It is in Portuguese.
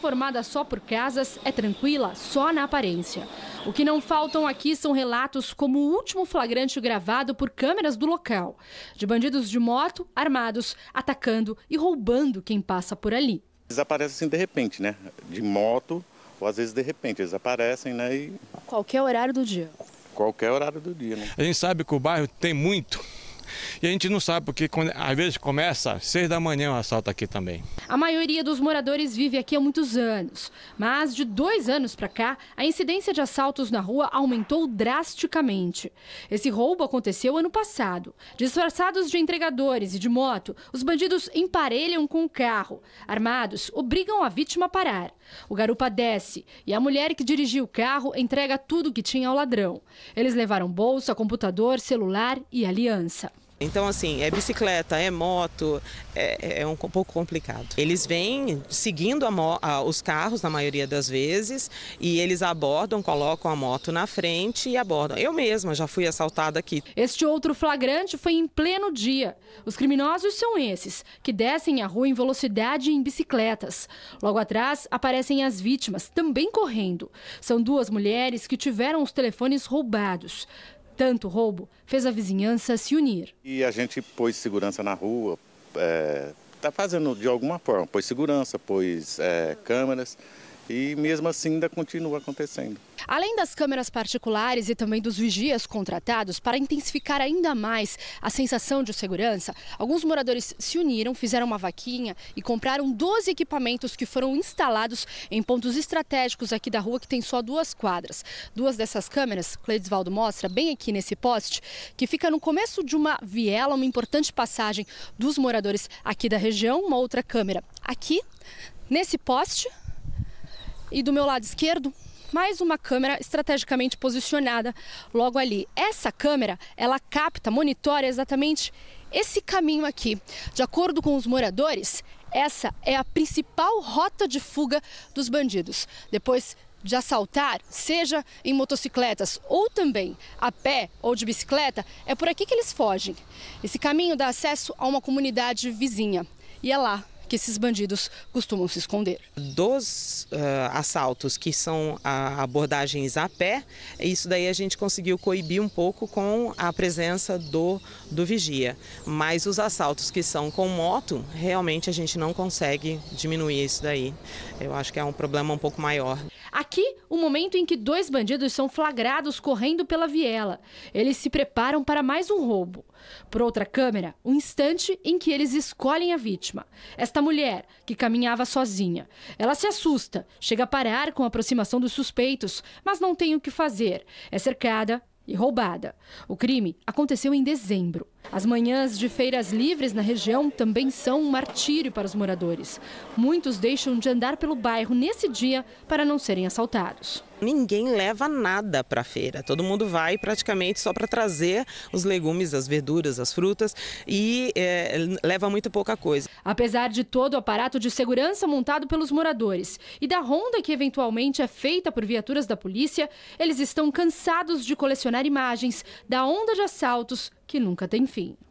formada só por casas, é tranquila só na aparência. O que não faltam aqui são relatos como o último flagrante gravado por câmeras do local, de bandidos de moto armados atacando e roubando quem passa por ali. Eles aparecem assim de repente, né? De moto ou às vezes de repente eles aparecem, né? E... Qualquer horário do dia. Qualquer horário do dia, né? A gente sabe que o bairro tem muito e a gente não sabe, porque quando, às vezes começa às seis da manhã o um assalto aqui também. A maioria dos moradores vive aqui há muitos anos, mas de dois anos para cá, a incidência de assaltos na rua aumentou drasticamente. Esse roubo aconteceu ano passado. Disfarçados de entregadores e de moto, os bandidos emparelham com o carro. Armados, obrigam a vítima a parar. O garupa desce e a mulher que dirigiu o carro entrega tudo que tinha ao ladrão. Eles levaram bolsa, computador, celular e aliança. Então, assim, é bicicleta, é moto, é, é um, um pouco complicado. Eles vêm seguindo a, a, os carros, na maioria das vezes, e eles abordam, colocam a moto na frente e abordam. Eu mesma já fui assaltada aqui. Este outro flagrante foi em pleno dia. Os criminosos são esses, que descem a rua em velocidade em bicicletas. Logo atrás, aparecem as vítimas, também correndo. São duas mulheres que tiveram os telefones roubados. Tanto roubo fez a vizinhança se unir. E a gente pôs segurança na rua, está é, tá fazendo de alguma forma, pôs segurança, pôs é, câmeras e mesmo assim ainda continua acontecendo. Além das câmeras particulares e também dos vigias contratados, para intensificar ainda mais a sensação de segurança, alguns moradores se uniram, fizeram uma vaquinha e compraram 12 equipamentos que foram instalados em pontos estratégicos aqui da rua, que tem só duas quadras. Duas dessas câmeras, Cleidesvaldo mostra, bem aqui nesse poste, que fica no começo de uma viela, uma importante passagem dos moradores aqui da região. Uma outra câmera aqui, nesse poste, e do meu lado esquerdo, mais uma câmera estrategicamente posicionada logo ali. Essa câmera, ela capta, monitora exatamente esse caminho aqui. De acordo com os moradores, essa é a principal rota de fuga dos bandidos. Depois de assaltar, seja em motocicletas ou também a pé ou de bicicleta, é por aqui que eles fogem. Esse caminho dá acesso a uma comunidade vizinha. E é lá que esses bandidos costumam se esconder. Dos uh, assaltos que são abordagens a pé, isso daí a gente conseguiu coibir um pouco com a presença do, do vigia. Mas os assaltos que são com moto, realmente a gente não consegue diminuir isso daí. Eu acho que é um problema um pouco maior Aqui, o momento em que dois bandidos são flagrados correndo pela viela. Eles se preparam para mais um roubo. Por outra câmera, o um instante em que eles escolhem a vítima. Esta mulher, que caminhava sozinha. Ela se assusta, chega a parar com a aproximação dos suspeitos, mas não tem o que fazer. É cercada e roubada. O crime aconteceu em dezembro. As manhãs de feiras livres na região também são um martírio para os moradores. Muitos deixam de andar pelo bairro nesse dia para não serem assaltados. Ninguém leva nada para a feira. Todo mundo vai praticamente só para trazer os legumes, as verduras, as frutas e é, leva muito pouca coisa. Apesar de todo o aparato de segurança montado pelos moradores e da ronda que eventualmente é feita por viaturas da polícia, eles estão cansados de colecionar imagens da onda de assaltos que nunca tem fim.